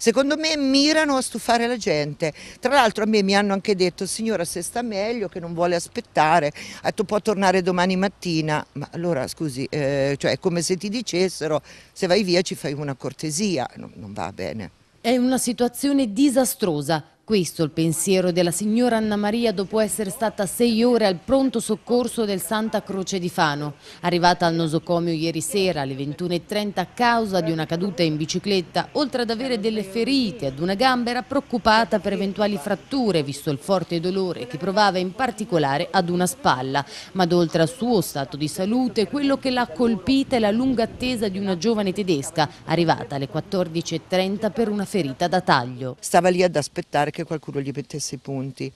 Secondo me mirano a stufare la gente. Tra l'altro a me mi hanno anche detto signora se sta meglio che non vuole aspettare, ha detto può tornare domani mattina. Ma allora scusi, eh, cioè è come se ti dicessero se vai via ci fai una cortesia, no, non va bene. È una situazione disastrosa questo il pensiero della signora Anna Maria dopo essere stata sei ore al pronto soccorso del Santa Croce di Fano. Arrivata al nosocomio ieri sera alle 21.30 a causa di una caduta in bicicletta, oltre ad avere delle ferite ad una gamba era preoccupata per eventuali fratture visto il forte dolore che provava in particolare ad una spalla. Ma oltre al suo stato di salute, quello che l'ha colpita è la lunga attesa di una giovane tedesca arrivata alle 14.30 per una ferita da taglio. Stava lì ad aspettare che che qualcuno gli mettesse i punti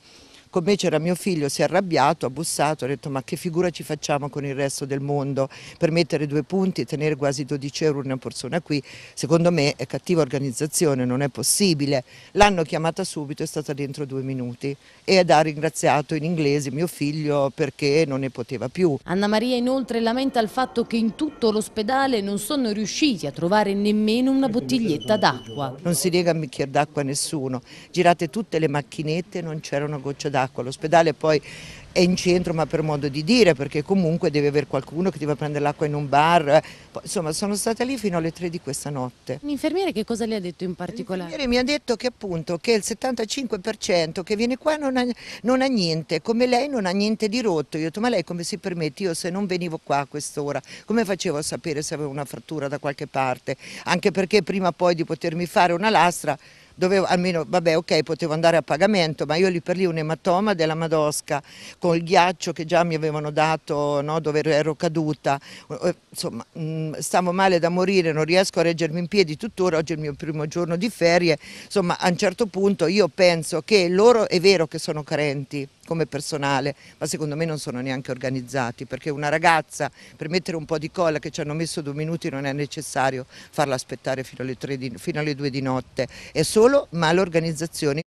con me c'era mio figlio, si è arrabbiato, ha bussato, ha detto ma che figura ci facciamo con il resto del mondo per mettere due punti e tenere quasi 12 euro una persona qui, secondo me è cattiva organizzazione, non è possibile. L'hanno chiamata subito, è stata dentro due minuti ed ha ringraziato in inglese mio figlio perché non ne poteva più. Anna Maria inoltre lamenta il fatto che in tutto l'ospedale non sono riusciti a trovare nemmeno una bottiglietta d'acqua. Non si lega un bicchiere d'acqua a nessuno, girate tutte le macchinette non c'era una goccia d'acqua l'acqua, l'ospedale poi è in centro ma per modo di dire perché comunque deve avere qualcuno che deve prendere l'acqua in un bar, insomma sono stata lì fino alle 3 di questa notte. L'infermiere che cosa le ha detto in particolare? L'infermiere mi ha detto che appunto che il 75% che viene qua non ha, non ha, niente, come lei non ha niente di rotto, io ho detto ma lei come si permette, io se non venivo qua a quest'ora come facevo a sapere se avevo una frattura da qualche parte, anche perché prima poi di potermi fare una lastra dovevo, almeno, vabbè ok, potevo andare a pagamento, ma io lì per lì un ematoma della Madosca con il ghiaccio che già mi avevano dato no, dove ero caduta, insomma mm, stavo male da morire, non riesco a reggermi in piedi tuttora, oggi è il mio primo giorno di ferie, insomma a un certo punto io penso che loro è vero che sono carenti, come personale, ma secondo me non sono neanche organizzati, perché una ragazza per mettere un po' di colla che ci hanno messo due minuti non è necessario farla aspettare fino alle, di, fino alle due di notte, è solo malorganizzazione.